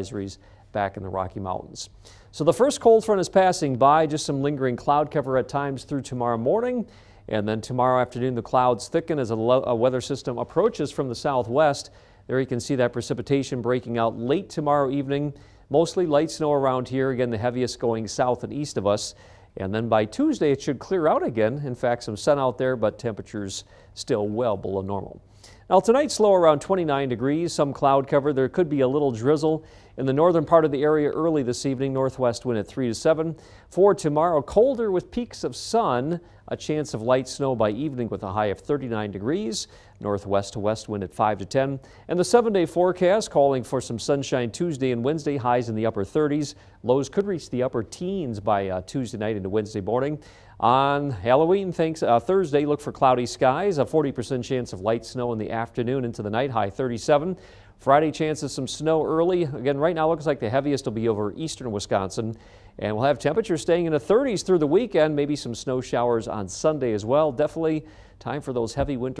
advisories back in the Rocky Mountains. So the first cold front is passing by, just some lingering cloud cover at times through tomorrow morning. And then tomorrow afternoon, the clouds thicken as a, a, weather system approaches from the southwest. There you can see that precipitation breaking out late tomorrow evening. Mostly light snow around here. Again, the heaviest going south and east of us. And then by Tuesday, it should clear out again. In fact, some sun out there, but temperatures still well below normal. Now tonight's low around 29 degrees, some cloud cover. There could be a little drizzle in the northern part of the area early this evening. Northwest wind at 3 to 7. For tomorrow, colder with peaks of sun. A chance of light snow by evening with a high of 39 degrees. Northwest to west wind at 5 to 10. And the seven-day forecast calling for some sunshine Tuesday and Wednesday. Highs in the upper 30s. Lows could reach the upper teens by uh, Tuesday night into Wednesday morning. On Halloween, thanks, uh, Thursday, look for cloudy skies. A 40% chance of light snow in the afternoon into the night, high 37. Friday chances some snow early. Again, right now looks like the heaviest will be over eastern Wisconsin. And we'll have temperatures staying in the 30s through the weekend, maybe some snow showers on Sunday as well. Definitely time for those heavy winter.